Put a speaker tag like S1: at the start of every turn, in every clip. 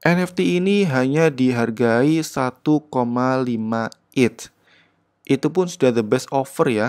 S1: NFT ini hanya dihargai 1,5 ETH. Itu pun sudah the best offer ya.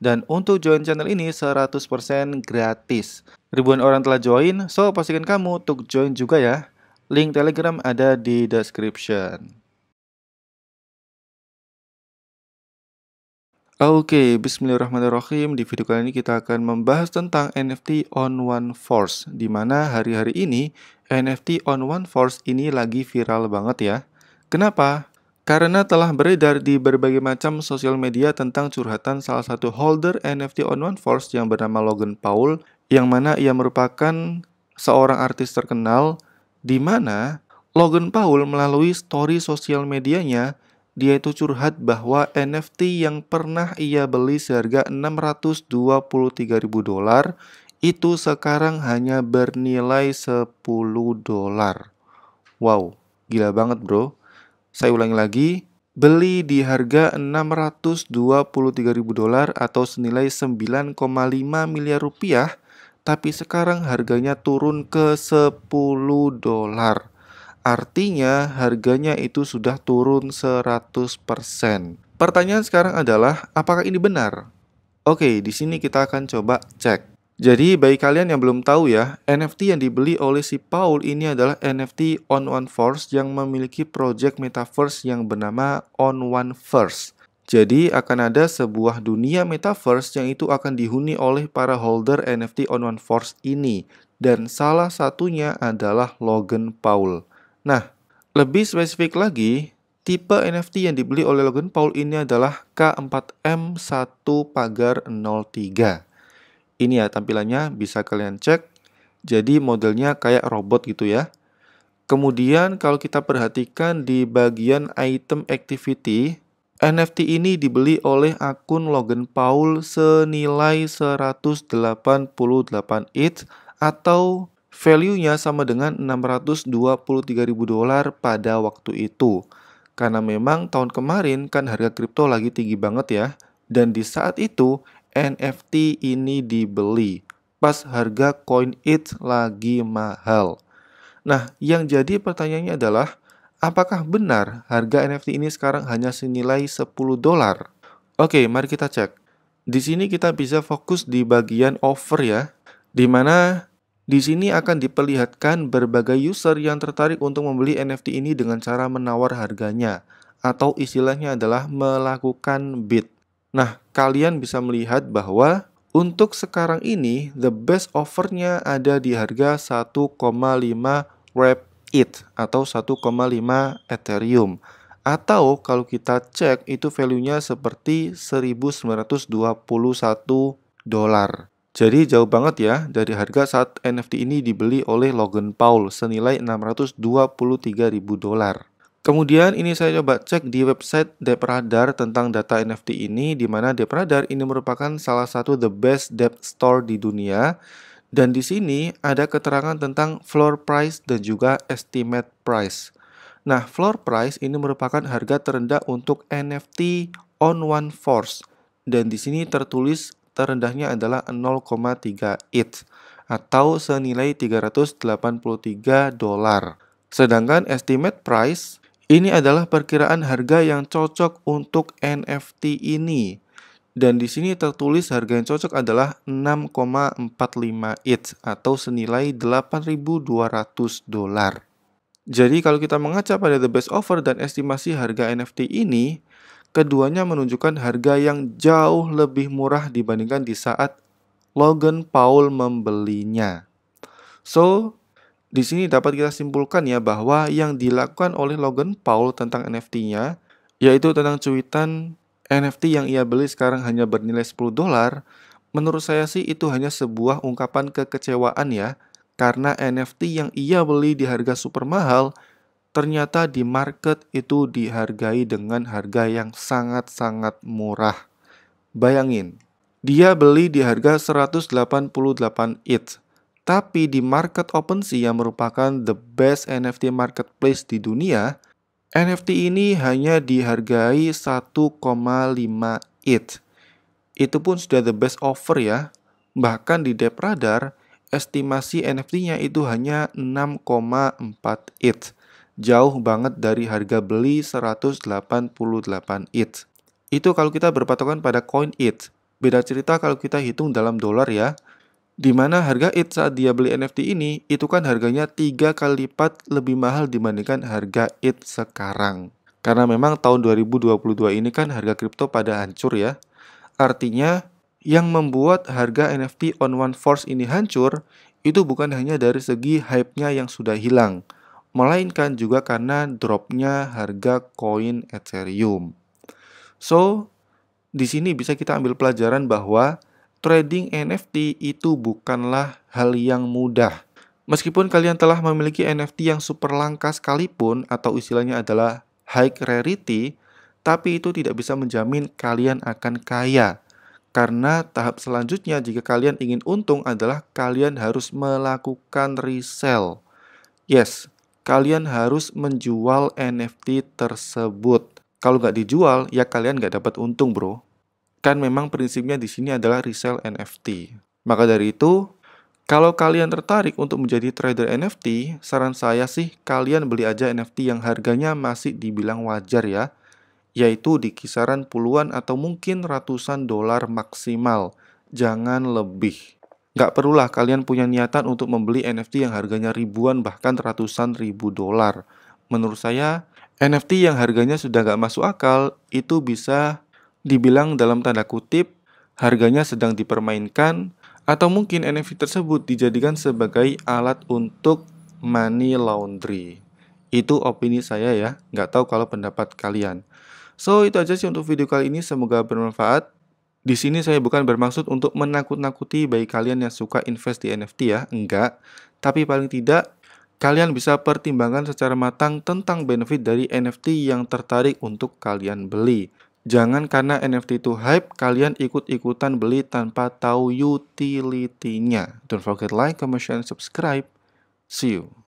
S1: Dan untuk join channel ini 100% gratis. Ribuan orang telah join, so pastikan kamu untuk join juga ya. Link Telegram ada di description. Oke, okay, bismillahirrahmanirrahim. Di video kali ini kita akan membahas tentang NFT on one force, Dimana hari-hari ini NFT on one force ini lagi viral banget ya. Kenapa? Karena telah beredar di berbagai macam sosial media tentang curhatan salah satu holder NFT on One Force yang bernama Logan Paul, yang mana ia merupakan seorang artis terkenal, di mana Logan Paul melalui story sosial medianya, dia itu curhat bahwa NFT yang pernah ia beli seharga 623.000 dolar itu sekarang hanya bernilai 10 dolar. Wow, gila banget bro. Saya ulangi lagi, beli di harga ribu dolar atau senilai 9,5 miliar rupiah, tapi sekarang harganya turun ke 10 dolar. Artinya harganya itu sudah turun 100%. Pertanyaan sekarang adalah apakah ini benar? Oke, di sini kita akan coba cek. Jadi bagi kalian yang belum tahu ya, NFT yang dibeli oleh si Paul ini adalah NFT On One Force yang memiliki project metaverse yang bernama On One First. Jadi akan ada sebuah dunia metaverse yang itu akan dihuni oleh para holder NFT On One Force ini dan salah satunya adalah Logan Paul. Nah, lebih spesifik lagi, tipe NFT yang dibeli oleh Logan Paul ini adalah K4M1 pagar 03. Ini ya tampilannya bisa kalian cek. Jadi modelnya kayak robot gitu ya. Kemudian kalau kita perhatikan di bagian item activity, NFT ini dibeli oleh akun Logan Paul senilai 188 ETH atau value-nya sama dengan 623.000 dolar pada waktu itu. Karena memang tahun kemarin kan harga kripto lagi tinggi banget ya. Dan di saat itu NFT ini dibeli pas harga coin it lagi mahal. Nah, yang jadi pertanyaannya adalah apakah benar harga NFT ini sekarang hanya senilai 10 dolar? Oke, mari kita cek. Di sini kita bisa fokus di bagian offer ya, di mana di sini akan diperlihatkan berbagai user yang tertarik untuk membeli NFT ini dengan cara menawar harganya atau istilahnya adalah melakukan bid. Nah, kalian bisa melihat bahwa untuk sekarang ini the best offernya ada di harga 1,5 wrap ETH atau 1,5 Ethereum atau kalau kita cek itu value-nya seperti 1921 dolar. Jadi jauh banget ya dari harga saat NFT ini dibeli oleh Logan Paul senilai 623.000 dolar. Kemudian ini saya coba cek di website Depradar tentang data NFT ini, di mana Depradar ini merupakan salah satu the best Dep store di dunia. Dan di sini ada keterangan tentang floor price dan juga estimate price. Nah, floor price ini merupakan harga terendah untuk NFT on one force. Dan di sini tertulis terendahnya adalah 0,3 ETH atau senilai 383 dolar. Sedangkan estimate price ini adalah perkiraan harga yang cocok untuk NFT ini. Dan di sini tertulis harga yang cocok adalah 6,45 ETH atau senilai 8.200 dolar. Jadi kalau kita mengaca pada the best offer dan estimasi harga NFT ini, keduanya menunjukkan harga yang jauh lebih murah dibandingkan di saat Logan Paul membelinya. So, di sini dapat kita simpulkan ya bahwa yang dilakukan oleh Logan Paul tentang NFT-nya, yaitu tentang cuitan NFT yang ia beli sekarang hanya bernilai 10 dolar, menurut saya sih itu hanya sebuah ungkapan kekecewaan ya, karena NFT yang ia beli di harga super mahal, ternyata di market itu dihargai dengan harga yang sangat-sangat murah. Bayangin, dia beli di harga 188 ETH, tapi di market OpenSea yang merupakan the best NFT marketplace di dunia, NFT ini hanya dihargai 1,5 ETH. Itu pun sudah the best offer ya. Bahkan di Depradar, estimasi NFT-nya itu hanya 6,4 ETH. Jauh banget dari harga beli 188 ETH. Itu kalau kita berpatokan pada coin ETH. Beda cerita kalau kita hitung dalam dolar ya di mana harga it saat dia beli NFT ini, itu kan harganya tiga kali lipat lebih mahal dibandingkan harga it sekarang. Karena memang tahun 2022 ini kan harga kripto pada hancur ya. Artinya, yang membuat harga NFT on one force ini hancur, itu bukan hanya dari segi hype-nya yang sudah hilang, melainkan juga karena drop-nya harga koin Ethereum. So, di sini bisa kita ambil pelajaran bahwa trading NFT itu bukanlah hal yang mudah. Meskipun kalian telah memiliki NFT yang super langka sekalipun atau istilahnya adalah high rarity, tapi itu tidak bisa menjamin kalian akan kaya. Karena tahap selanjutnya jika kalian ingin untung adalah kalian harus melakukan resell. Yes, kalian harus menjual NFT tersebut. Kalau nggak dijual, ya kalian nggak dapat untung bro. Kan memang prinsipnya di sini adalah resell NFT. Maka dari itu, kalau kalian tertarik untuk menjadi trader NFT, saran saya sih kalian beli aja NFT yang harganya masih dibilang wajar ya, yaitu di kisaran puluhan atau mungkin ratusan dolar maksimal, jangan lebih. Gak perlulah kalian punya niatan untuk membeli NFT yang harganya ribuan bahkan ratusan ribu dolar. Menurut saya, NFT yang harganya sudah gak masuk akal itu bisa dibilang dalam tanda kutip harganya sedang dipermainkan atau mungkin NFT tersebut dijadikan sebagai alat untuk money laundry. Itu opini saya ya, nggak tahu kalau pendapat kalian. So, itu aja sih untuk video kali ini, semoga bermanfaat. Di sini saya bukan bermaksud untuk menakut-nakuti bagi kalian yang suka invest di NFT ya, enggak. Tapi paling tidak, kalian bisa pertimbangkan secara matang tentang benefit dari NFT yang tertarik untuk kalian beli. Jangan karena NFT itu hype, kalian ikut-ikutan beli tanpa tahu utility-nya. Don't forget like, comment, share, and subscribe. See you.